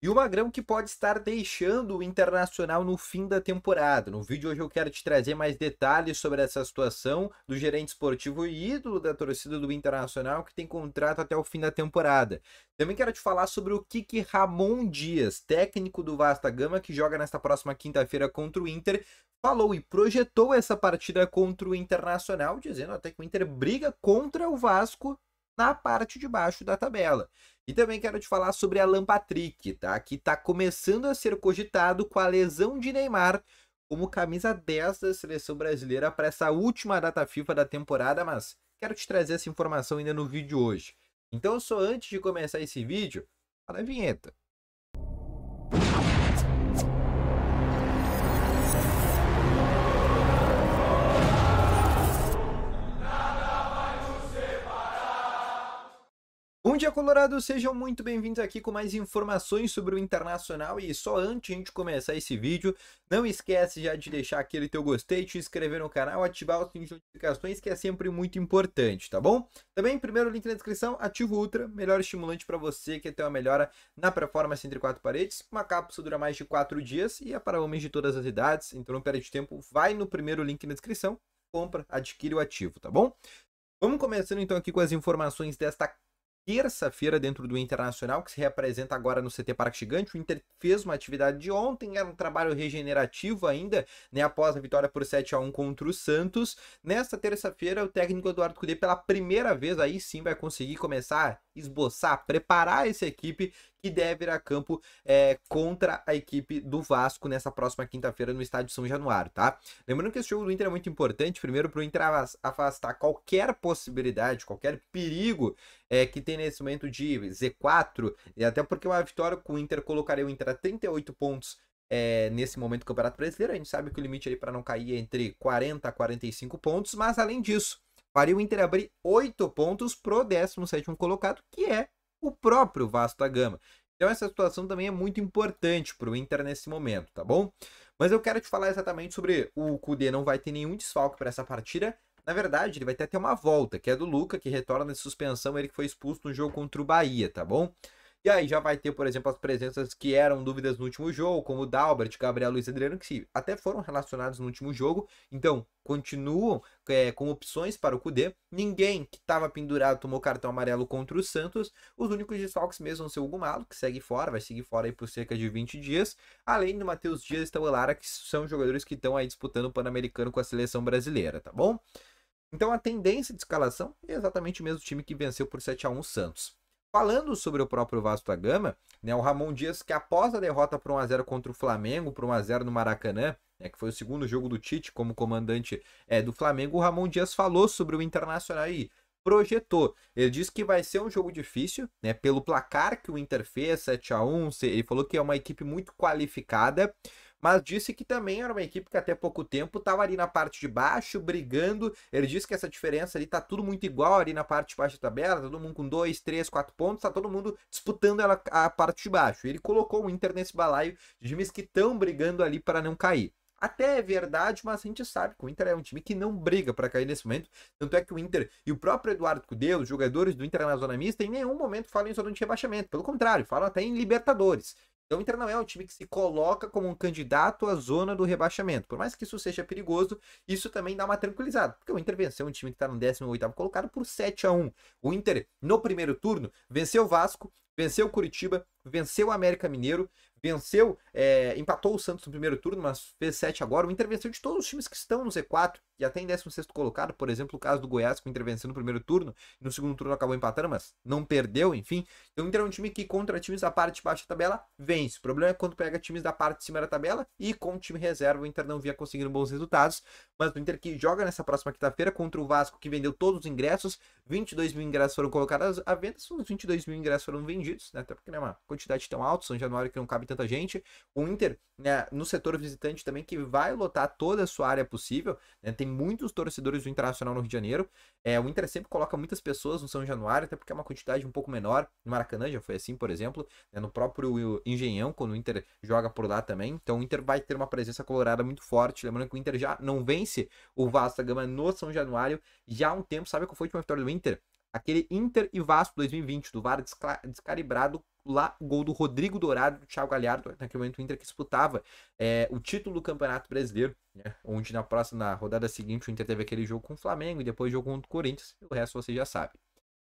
E o Magrão que pode estar deixando o Internacional no fim da temporada. No vídeo hoje eu quero te trazer mais detalhes sobre essa situação do gerente esportivo e ídolo da torcida do Internacional que tem contrato até o fim da temporada. Também quero te falar sobre o Kiki Ramon Dias, técnico do Vasta Gama que joga nesta próxima quinta-feira contra o Inter, falou e projetou essa partida contra o Internacional, dizendo até que o Inter briga contra o Vasco na parte de baixo da tabela. E também quero te falar sobre a Patrick, tá? Que está começando a ser cogitado com a lesão de Neymar como camisa 10 da seleção brasileira para essa última data FIFA da temporada, mas quero te trazer essa informação ainda no vídeo hoje. Então, só antes de começar esse vídeo, fala a vinheta. dia, Colorado! Sejam muito bem-vindos aqui com mais informações sobre o Internacional. E só antes de começar esse vídeo, não esquece já de deixar aquele teu gostei, te inscrever no canal, ativar o sininho de notificações, que é sempre muito importante, tá bom? Também, primeiro link na descrição, ativo Ultra, melhor estimulante para você que tem uma melhora na performance entre quatro paredes. Uma cápsula dura mais de quatro dias e é para homens de todas as idades, então não perde tempo, vai no primeiro link na descrição, compra, adquire o ativo, tá bom? Vamos começando então aqui com as informações desta terça-feira dentro do Internacional, que se representa agora no CT Parque Gigante. O Inter fez uma atividade de ontem, era um trabalho regenerativo ainda, né, após a vitória por 7 a 1 contra o Santos. Nesta terça-feira, o técnico Eduardo Cudê, pela primeira vez aí sim, vai conseguir começar a esboçar, preparar essa equipe que deve ir a campo é, contra a equipe do Vasco nessa próxima quinta-feira no estádio São Januário, tá? Lembrando que esse jogo do Inter é muito importante, primeiro para o Inter afastar qualquer possibilidade, qualquer perigo é, que tem nesse momento de Z4, e até porque uma vitória com o Inter colocaria o Inter a 38 pontos é, nesse momento do Campeonato Brasileiro. A gente sabe que o limite para não cair é entre 40 a 45 pontos, mas além disso, faria o Inter abrir 8 pontos pro 17 colocado, que é o próprio Vasco da Gama. Então essa situação também é muito importante para o Inter nesse momento, tá bom? Mas eu quero te falar exatamente sobre o Kudê não vai ter nenhum desfalque para essa partida, na verdade, ele vai até ter uma volta, que é do Luca, que retorna de suspensão, ele que foi expulso no jogo contra o Bahia, tá bom? E aí já vai ter, por exemplo, as presenças que eram dúvidas no último jogo, como o Dalbert, Gabriel Luiz Adriano, que até foram relacionados no último jogo. Então, continuam é, com opções para o Cudê. Ninguém que estava pendurado tomou cartão amarelo contra o Santos. Os únicos desfalques mesmo são o Gumalo, que segue fora, vai seguir fora aí por cerca de 20 dias. Além do Matheus Dias e Lara, que são jogadores que estão aí disputando o Pan-Americano com a seleção brasileira, tá bom? Então a tendência de escalação é exatamente o mesmo time que venceu por 7 a 1 o Santos. Falando sobre o próprio Vasco da Gama, né, o Ramon Dias, que após a derrota por 1x0 contra o Flamengo, por 1x0 no Maracanã, né, que foi o segundo jogo do Tite como comandante é, do Flamengo, o Ramon Dias falou sobre o Internacional e projetou. Ele disse que vai ser um jogo difícil, né, pelo placar que o Inter fez, 7x1, ele falou que é uma equipe muito qualificada, mas disse que também era uma equipe que até pouco tempo estava ali na parte de baixo, brigando. Ele disse que essa diferença ali tá tudo muito igual ali na parte de baixo da tabela, tá todo mundo com 2, 3, 4 pontos, tá todo mundo disputando ela, a parte de baixo. Ele colocou o Inter nesse balaio de times que estão brigando ali para não cair. Até é verdade, mas a gente sabe que o Inter é um time que não briga para cair nesse momento. Tanto é que o Inter e o próprio Eduardo Cudê, os jogadores do Inter na zona mista, em nenhum momento falam em zona de rebaixamento. Pelo contrário, falam até em Libertadores. Então o Inter não é um time que se coloca como um candidato à zona do rebaixamento. Por mais que isso seja perigoso, isso também dá uma tranquilizada. Porque o Inter venceu um time que está no 18º colocado por 7 a 1 O Inter, no primeiro turno, venceu o Vasco, venceu o Curitiba, venceu o América Mineiro, venceu, é, empatou o Santos no primeiro turno, mas fez 7 agora. O Inter venceu de todos os times que estão no Z4 e até em 16 colocado, por exemplo, o caso do Goiás com intervenção no primeiro turno, no segundo turno acabou empatando, mas não perdeu, enfim. Então o Inter é um time que contra times da parte de da tabela vence. O problema é quando pega times da parte de cima da tabela e com o time reserva o Inter não via conseguindo bons resultados, mas o Inter que joga nessa próxima quinta-feira contra o Vasco que vendeu todos os ingressos, 22 mil ingressos foram colocados à venda, uns 22 mil ingressos foram vendidos, né? até porque não é uma quantidade tão alta, são januário que não cabe tanta gente. O Inter, né, no setor visitante também que vai lotar toda a sua área possível, né? tem muitos torcedores do Internacional no Rio de Janeiro. É, o Inter sempre coloca muitas pessoas no São Januário, até porque é uma quantidade um pouco menor. No Maracanã já foi assim, por exemplo. Né? No próprio Engenhão, quando o Inter joga por lá também. Então o Inter vai ter uma presença colorada muito forte. Lembrando que o Inter já não vence o Vasco da Gama no São Januário já há um tempo. Sabe qual foi a última vitória do Inter? Aquele Inter e Vasco 2020, do VAR descalibrado lá o gol do Rodrigo Dourado do Thiago Galhardo, naquele momento o Inter que disputava é, o título do Campeonato Brasileiro, né? onde na próxima na rodada seguinte o Inter teve aquele jogo com o Flamengo e depois jogo contra o Corinthians, o resto você já sabe.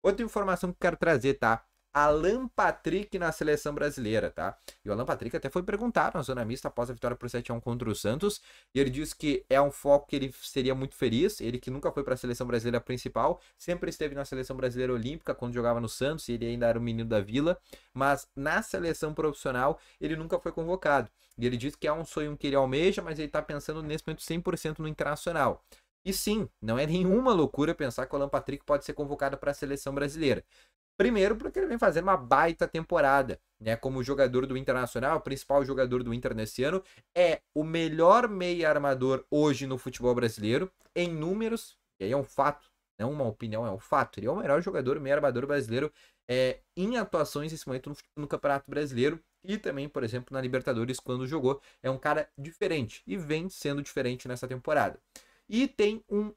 Outra informação que eu quero trazer, tá? Alan Patrick na seleção brasileira, tá? E o Alan Patrick até foi perguntado na zona mista após a vitória por 7 a 1 contra o Santos, e ele disse que é um foco que ele seria muito feliz, ele que nunca foi para a seleção brasileira principal, sempre esteve na seleção brasileira olímpica quando jogava no Santos, e ele ainda era o menino da Vila, mas na seleção profissional ele nunca foi convocado. E ele disse que é um sonho que ele almeja, mas ele tá pensando nesse momento 100% no internacional. E sim, não é nenhuma loucura pensar que o Alan Patrick pode ser convocado para a seleção brasileira. Primeiro, porque ele vem fazendo uma baita temporada, né? Como jogador do Internacional, principal jogador do Inter nesse ano, é o melhor meia armador hoje no futebol brasileiro, em números, e aí é um fato, não uma opinião, é um fato. Ele é o melhor jogador meia armador brasileiro é, em atuações nesse momento no, no Campeonato Brasileiro e também, por exemplo, na Libertadores, quando jogou. É um cara diferente e vem sendo diferente nessa temporada. E tem um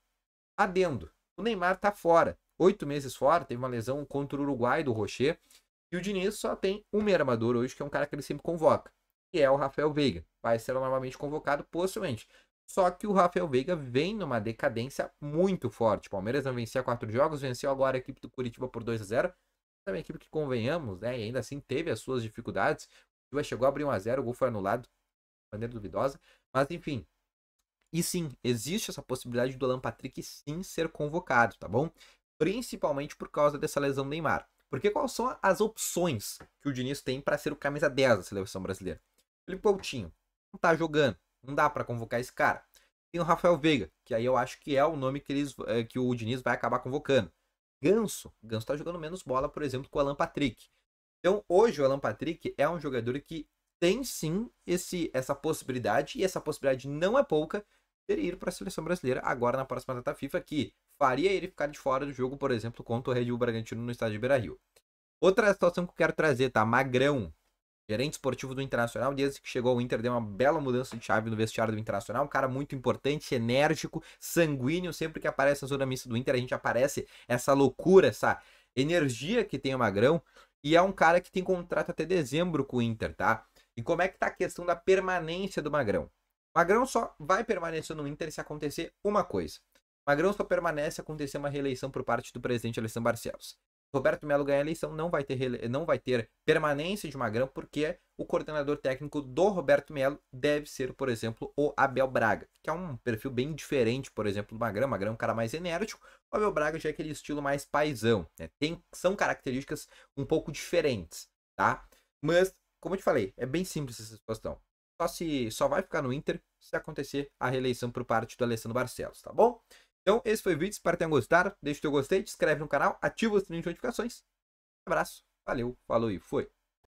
adendo: o Neymar tá fora oito meses fora, teve uma lesão contra o Uruguai do Rocher. E o Diniz só tem um armador hoje, que é um cara que ele sempre convoca, que é o Rafael Veiga. Vai ser novamente convocado, possivelmente. Só que o Rafael Veiga vem numa decadência muito forte. O Palmeiras não vencia quatro jogos, venceu agora a equipe do Curitiba por 2 a 0 Também equipe que convenhamos, né? E ainda assim teve as suas dificuldades. O Curitiba chegou a abrir 1x0, o gol foi anulado de maneira duvidosa. Mas enfim. E sim, existe essa possibilidade do Alan Patrick sim ser convocado, tá bom? principalmente por causa dessa lesão do Neymar. Porque quais são as opções que o Diniz tem para ser o camisa 10 da seleção brasileira? Felipe Coutinho não tá jogando, não dá para convocar esse cara. Tem o Rafael Veiga, que aí eu acho que é o nome que, eles, eh, que o Diniz vai acabar convocando. Ganso, Ganso tá jogando menos bola, por exemplo, com o Alan Patrick. Então, hoje o Alan Patrick é um jogador que tem sim esse, essa possibilidade, e essa possibilidade não é pouca, de ir para a seleção brasileira agora na próxima data FIFA, que faria ele ficar de fora do jogo, por exemplo, contra o Red Bull Bragantino no estádio de Beira-Rio. Outra situação que eu quero trazer, tá? Magrão, gerente esportivo do Internacional, desde que chegou ao Inter, deu uma bela mudança de chave no vestiário do Internacional, um cara muito importante, enérgico, sanguíneo, sempre que aparece na zona mista do Inter, a gente aparece essa loucura, essa energia que tem o Magrão, e é um cara que tem contrato até dezembro com o Inter, tá? E como é que tá a questão da permanência do Magrão? Magrão só vai permanecer no Inter se acontecer uma coisa. Magrão só permanece acontecer uma reeleição por parte do presidente Alessandro Barcelos. Roberto Melo ganha a eleição, não vai, ter rele... não vai ter permanência de Magrão, porque o coordenador técnico do Roberto Melo deve ser, por exemplo, o Abel Braga, que é um perfil bem diferente, por exemplo, do Magrão. Magrão é um cara mais enérgico, o Abel Braga já é aquele estilo mais paisão. Né? Tem... São características um pouco diferentes, tá? Mas, como eu te falei, é bem simples essa situação. Só, se... Só vai ficar no Inter se acontecer a reeleição por parte do Alessandro Barcelos, tá bom? Então, esse foi o vídeo. Espero que tenham gostado. Deixe o seu gostei, se inscreve no canal, ativa o sininho de notificações. Um abraço, valeu, falou e foi.